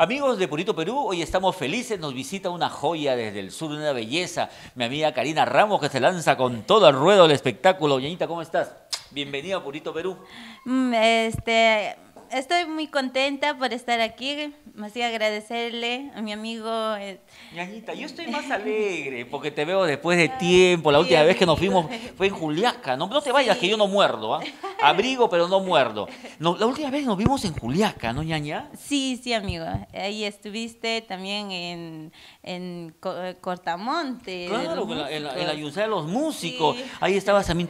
Amigos de Purito Perú, hoy estamos felices, nos visita una joya desde el sur, una belleza, mi amiga Karina Ramos que se lanza con todo el ruedo del espectáculo. Yañita, ¿cómo estás? Bienvenida a Purito Perú. Mm, este, estoy muy contenta por estar aquí. Más que agradecerle a mi amigo. Yanita, eh, yo estoy más alegre porque te veo después de ah, tiempo. La última vez que nos fuimos fue en Juliaca. No, te vayas, que yo no muerdo. ¿ah? abrigo, pero no muerdo. la última vez nos vimos en Juliaca, ¿no, ñaña? Sí, sí, amigo. Ahí estuviste también en, Cortamonte. Claro, en la, de los Músicos. Ahí estabas también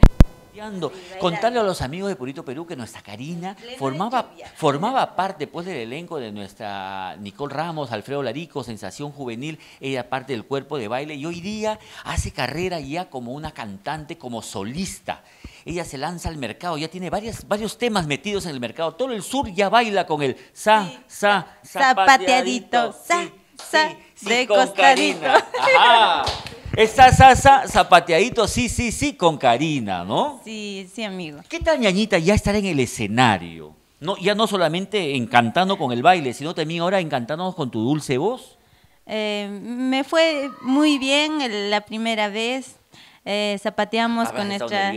Contarle a los amigos de Purito Perú que nuestra Karina formaba, formaba parte pues, del elenco de nuestra Nicole Ramos, Alfredo Larico, Sensación Juvenil, ella parte del cuerpo de baile y hoy día hace carrera ya como una cantante, como solista ella se lanza al mercado, ya tiene varios temas metidos en el mercado. Todo el sur ya baila con el sa, zapateadito, sa, sa, de costadito. Está zapateadito, sí, sí, sí, con Karina, ¿no? Sí, sí, amigo. ¿Qué tal, ñañita, ya estar en el escenario? No, ya no solamente encantando con el baile, sino también ahora encantándonos con tu dulce voz. Eh, me fue muy bien la primera vez. Eh, zapateamos ah, con esta...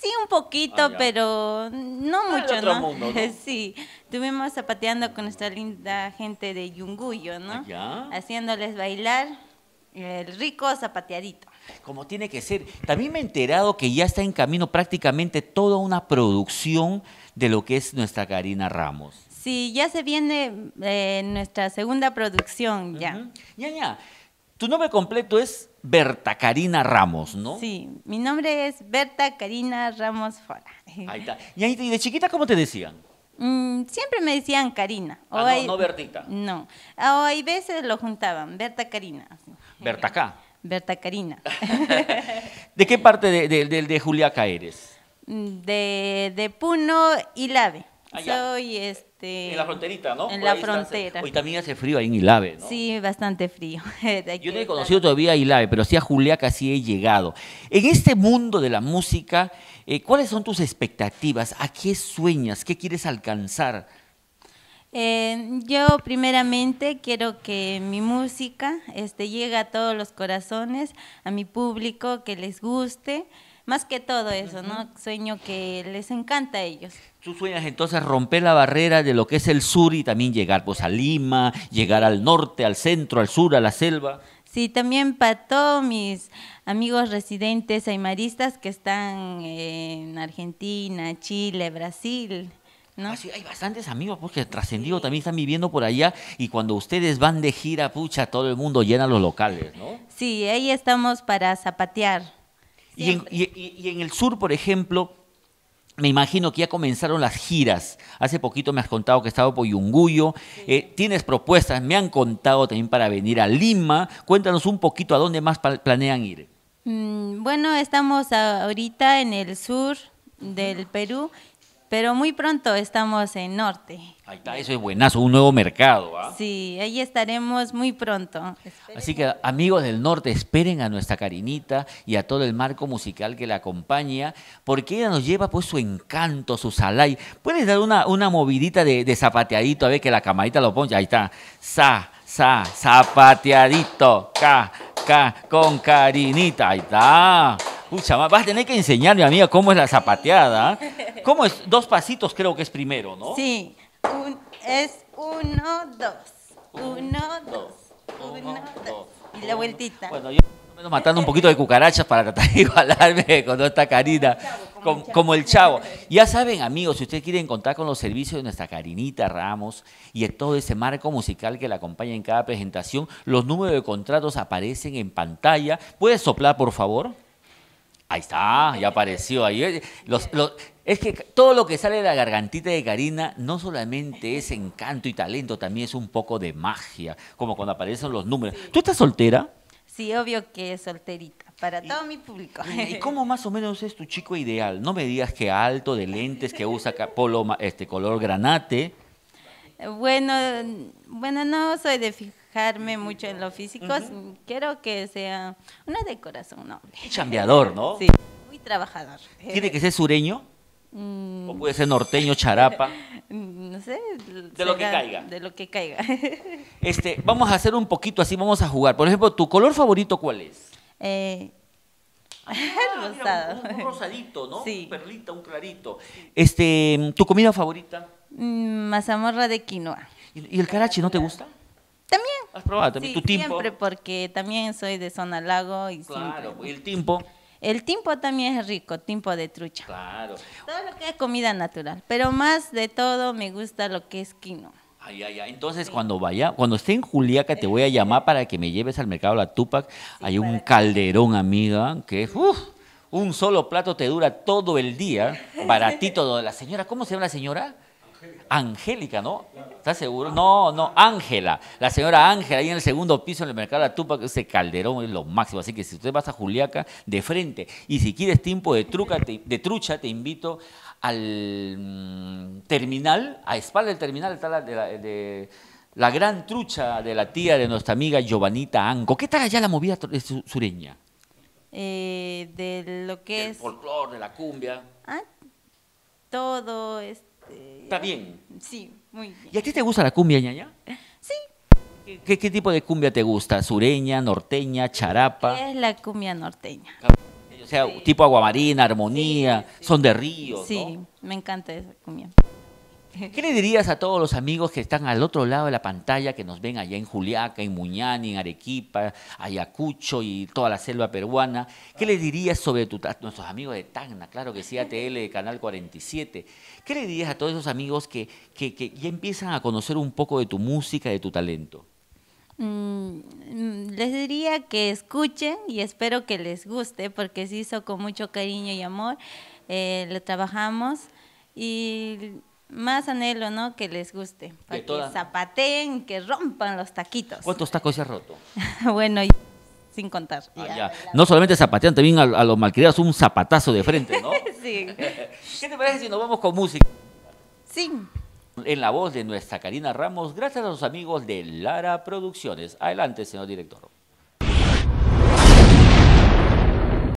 Sí, un poquito, ah, pero no ah, mucho, ¿no? Mundo, ¿no? sí, estuvimos zapateando con nuestra linda gente de Yunguyo, ¿no? Ah, Haciéndoles bailar el rico zapateadito. Como tiene que ser. También me he enterado que ya está en camino prácticamente toda una producción de lo que es nuestra Karina Ramos. Sí, ya se viene eh, nuestra segunda producción, ya. Ya, ya. Tu nombre completo es Berta Karina Ramos, ¿no? Sí, mi nombre es Berta Karina Ramos Fora. Ahí está. ¿Y, de chiquita cómo te decían? Mm, siempre me decían Karina. Ah, no, no Bertita. No. O hay veces lo juntaban, Berta Karina. Berta K. Berta Karina. ¿De qué parte de, de, Juliaca eres? Mm, de, de Puno y Lave. Soy este. En la fronterita, ¿no? En la frontera. Hoy también hace frío ahí en Ilave, ¿no? Sí, bastante frío. Yo no he conocido todavía a Ilave, pero sí a Juliaca sí he llegado. En este mundo de la música, eh, ¿cuáles son tus expectativas? ¿A qué sueñas? ¿Qué quieres alcanzar? Eh, yo primeramente quiero que mi música este, llegue a todos los corazones, a mi público, que les guste más que todo eso, ¿no? Sueño que les encanta a ellos. Tú sueñas entonces romper la barrera de lo que es el sur y también llegar pues a Lima, llegar al norte, al centro, al sur, a la selva. Sí, también para todos mis amigos residentes aymaristas que están en Argentina, Chile, Brasil. ¿No? hay bastantes amigos porque pues, trascendido también están viviendo por allá y cuando ustedes van de gira, pucha, todo el mundo llena los locales, ¿no? Sí, ahí estamos para zapatear. Y en, el sur, por ejemplo, me imagino que ya comenzaron las giras. Hace poquito me has contado que estaba por Yunguyo. Eh, tienes propuestas, me han contado también para venir a Lima. Cuéntanos un poquito a dónde más planean ir. Mm, bueno, estamos ahorita en el sur del Perú pero muy pronto estamos en Norte. Ahí está, eso es buenazo, un nuevo mercado. ¿ah? Sí, ahí estaremos muy pronto. Así que amigos del Norte, esperen a nuestra Karinita y a todo el marco musical que la acompaña, porque ella nos lleva pues su encanto, su salay. ¿Puedes dar una, una movidita de, de, zapateadito a ver que la camarita lo ponga? Ahí está, sa, sa, zapateadito, ca, ca, con Karinita. Ahí está. Pucha, vas a tener que enseñarme, amiga, cómo es la zapateada. ¿ah? ¿Cómo es? Dos pasitos creo que es primero, ¿no? Sí. es uno, dos. Uno, dos. Uno, dos. Y la vueltita. Bueno, yo menos matando un poquito de cucarachas para tratar de igualarme con esta carita, como, el chavo. Ya saben, amigos, si ustedes quieren contar con los servicios de nuestra Carinita Ramos y todo ese marco musical que la acompaña en cada presentación, los números de contratos aparecen en pantalla. ¿Puede soplar, por favor? Ahí está, ya apareció. Ahí, eh, es que todo lo que sale de la gargantita de Karina no solamente es encanto y talento, también es un poco de magia, como cuando aparecen los números. ¿Tú estás soltera? Sí, obvio que es solterita, para todo mi público. ¿Y cómo más o menos es tu chico ideal? No me digas que alto, de lentes, que usa polo, este color granate. Bueno, bueno, no soy de mucho en lo físico. Mm, quiero que sea una de corazón, no Chambeador, ¿no? Sí, muy trabajador. ¿Tiene que ser sureño? Mm. ¿O puede ser norteño, charapa? Mm, no sé. De lo que caiga. De lo que caiga. Este, vamos a hacer un poquito así, vamos a jugar. Por ejemplo, ¿tu color favorito cuál es? Eh, ah, rosado. un, rosadito, ¿no? Un perlita, un clarito. Este, ¿Tu comida favorita? mazamorra de quinoa. ¿Y, el carachi no te gusta? ¿Has probado también tu tiempo siempre porque también soy de zona lago y Claro, el tiempo El timpo también es rico, timpo de trucha. Claro. Todo lo que es comida natural, pero más de todo me gusta lo que es quino. Ay, ay, ay. Entonces, cuando vaya, cuando esté en Juliaca, te voy a llamar para que me lleves al mercado La Tupac. Hay un calderón, amiga, que es un solo plato te dura todo el día. Baratito. la señora, ¿cómo se llama la señora? Angélica, ¿no? ¿Estás seguro? No, no, Ángela. La señora Ángela, ahí en el segundo piso en el mercado de la Tupac, ese calderón es lo máximo. Así que si usted vas a Juliaca, de frente. Y si quieres tiempo de, trucha, te invito al mm, terminal, a espalda del terminal está la, de, la, gran trucha de la tía de nuestra amiga Giovanita Anco. ¿Qué tal allá la movida eh, sureña? Eh, de lo que es... El folclore, de la cumbia. Ah, todo, es este, Está bien. ¿eh? Sí, muy bien. ¿Y a ti te gusta la cumbia, ñaña? Sí. ¿Qué, tipo de cumbia te gusta? ¿Sureña, norteña, charapa? Es la cumbia norteña. Ah, o sea, tipo aguamarina, armonía, son de río. Sí, me encanta esa cumbia. ¿Qué le dirías a todos los amigos que están al otro lado de la pantalla, que nos ven allá en Juliaca, en Muñani, en Arequipa, Ayacucho y toda la selva peruana? ¿Qué le dirías sobre nuestros amigos de Tacna, claro que sí, ATL Canal 47? ¿Qué le dirías a todos esos amigos que, ya empiezan a conocer un poco de tu música, de tu talento? Mm, les diría que escuchen y espero que les guste porque se hizo con mucho cariño y amor, eh, lo trabajamos y más anhelo, ¿no? Que les guste. Para que, zapateen, que rompan los taquitos. ¿Cuántos tacos se ha roto? bueno, y... sin contar. Ah, no solamente zapatean, también a, a, los malcriados un zapatazo de frente, ¿no? sí. ¿Qué te parece si nos vamos con música? Sí. En la voz de nuestra Karina Ramos, gracias a los amigos de Lara Producciones. Adelante, señor director.